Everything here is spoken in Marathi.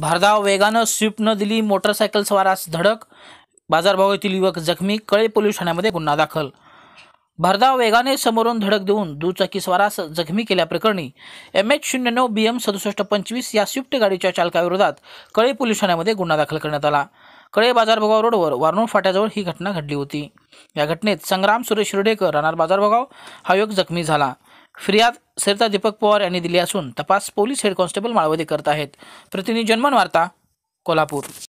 भरधाव वेगानं न दिली मोटरसायकल स्वारास धडक बाजारभावातील येथील युवक जखमी कळे पोलीस ठाण्यामध्ये गुन्हा दाखल भरधाव वेगाने समोरून धडक देऊन दुचाकी स्वारास जखमी केल्याप्रकरणी एम एच शून्य नऊ बी एम सदुसष्ट पंचवीस या स्विफ्ट गाडीच्या चालकाविरोधात कळे पोलीस ठाण्यामध्ये गुन्हा दाखल करण्यात आला कळे बाजारभगाव रोडवर वारणूर फाट्याजवळ ही घटना घडली होती या घटनेत संग्राम सुरेश शिर्डेकर राहणार बाजारभागाव हा युवक जखमी झाला फिर्याद सरिता दीपक पवार यांनी दिली असून तपास पोलीस हेड कॉन्स्टेबल माळवदे करत आहेत प्रतिनिधी जन्मन वार्ता कोल्हापूर